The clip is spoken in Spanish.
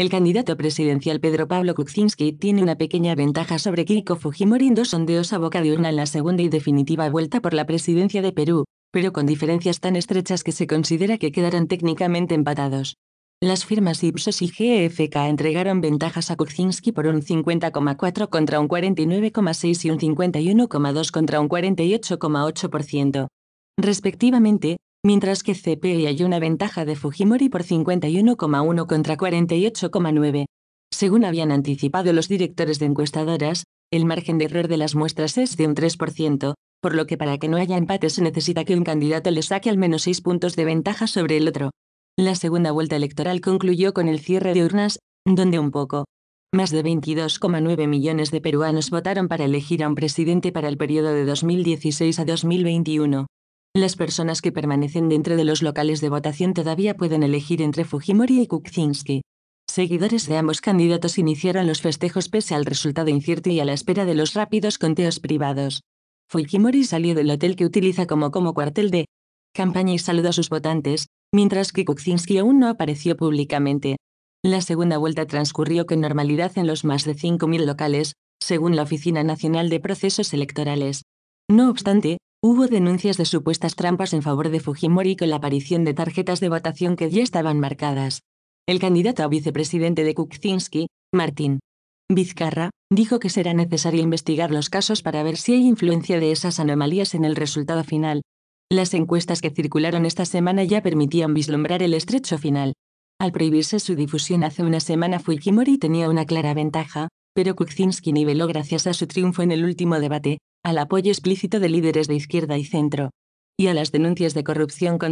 El candidato presidencial Pedro Pablo Kuczynski tiene una pequeña ventaja sobre Kiko Fujimori en dos sondeos a boca de urna en la segunda y definitiva vuelta por la presidencia de Perú, pero con diferencias tan estrechas que se considera que quedarán técnicamente empatados. Las firmas Ipsos y GFK entregaron ventajas a Kuczynski por un 50,4 contra un 49,6 y un 51,2 contra un 48,8%. Respectivamente, mientras que CPI e hay una ventaja de Fujimori por 51,1 contra 48,9. Según habían anticipado los directores de encuestadoras, el margen de error de las muestras es de un 3%, por lo que para que no haya empate se necesita que un candidato le saque al menos 6 puntos de ventaja sobre el otro. La segunda vuelta electoral concluyó con el cierre de urnas, donde un poco más de 22,9 millones de peruanos votaron para elegir a un presidente para el periodo de 2016 a 2021. Las personas que permanecen dentro de los locales de votación todavía pueden elegir entre Fujimori y Kuczynski. Seguidores de ambos candidatos iniciaron los festejos pese al resultado incierto y a la espera de los rápidos conteos privados. Fujimori salió del hotel que utiliza como, como cuartel de campaña y saludó a sus votantes, mientras que Kuczynski aún no apareció públicamente. La segunda vuelta transcurrió con normalidad en los más de 5.000 locales, según la Oficina Nacional de Procesos Electorales. No obstante, Hubo denuncias de supuestas trampas en favor de Fujimori con la aparición de tarjetas de votación que ya estaban marcadas. El candidato a vicepresidente de Kuczynski, Martín Vizcarra, dijo que será necesario investigar los casos para ver si hay influencia de esas anomalías en el resultado final. Las encuestas que circularon esta semana ya permitían vislumbrar el estrecho final. Al prohibirse su difusión hace una semana, Fujimori tenía una clara ventaja, pero Kuczynski niveló gracias a su triunfo en el último debate, al apoyo explícito de líderes de izquierda y centro, y a las denuncias de corrupción contra